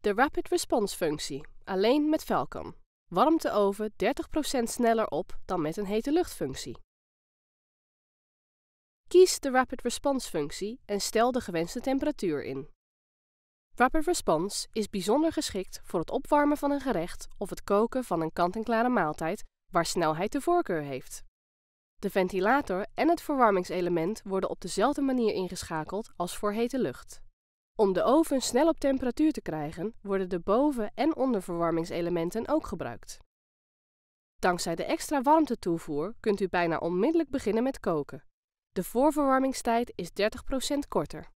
De Rapid Response functie, alleen met Falcon, warmt de oven 30% sneller op dan met een hete luchtfunctie. Kies de Rapid Response functie en stel de gewenste temperatuur in. Rapid Response is bijzonder geschikt voor het opwarmen van een gerecht of het koken van een kant-en-klare maaltijd waar snelheid de voorkeur heeft. De ventilator en het verwarmingselement worden op dezelfde manier ingeschakeld als voor hete lucht. Om de oven snel op temperatuur te krijgen, worden de boven- en onderverwarmingselementen ook gebruikt. Dankzij de extra warmtetoevoer kunt u bijna onmiddellijk beginnen met koken. De voorverwarmingstijd is 30% korter.